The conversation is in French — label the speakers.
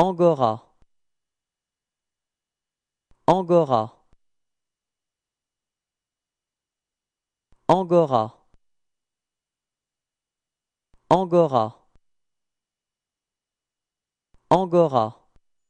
Speaker 1: Angora Angora Angora Angora Angora